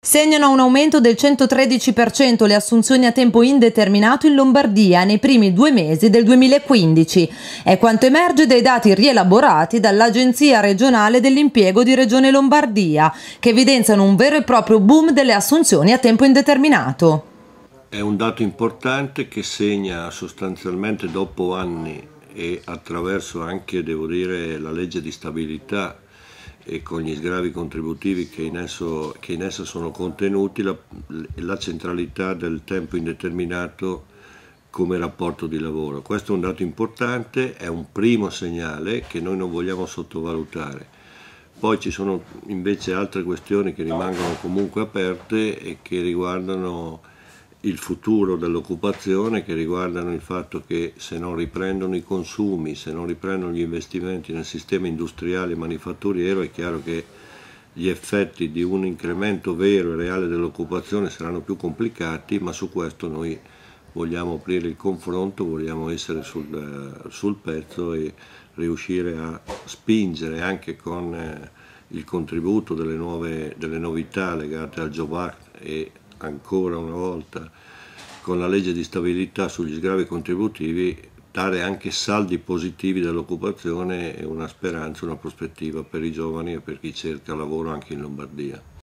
Segnano un aumento del 113% le assunzioni a tempo indeterminato in Lombardia nei primi due mesi del 2015. È quanto emerge dai dati rielaborati dall'Agenzia regionale dell'impiego di Regione Lombardia, che evidenziano un vero e proprio boom delle assunzioni a tempo indeterminato. È un dato importante che segna sostanzialmente dopo anni e attraverso anche, devo dire, la legge di stabilità e con gli sgravi contributivi che in esso, che in esso sono contenuti, la, la, centralità del tempo indeterminato come rapporto di lavoro. Questo è un dato importante, è un primo segnale che noi non vogliamo sottovalutare. Poi ci sono invece altre questioni che rimangono comunque aperte e che riguardano il futuro dell'occupazione che riguardano il fatto che se non riprendono i consumi, se non riprendono gli investimenti nel sistema industriale e manifatturiero è chiaro che gli effetti di un incremento vero e reale dell'occupazione saranno più complicati, ma su questo noi vogliamo aprire il confronto, vogliamo essere sul, eh, sul pezzo e riuscire a spingere anche con eh, il contributo delle, nuove, delle novità legate al Job Act e ancora una volta con la legge di stabilità sugli sgravi contributivi dare anche saldi positivi dell'occupazione e una speranza, una prospettiva per i giovani e per chi cerca lavoro anche in Lombardia.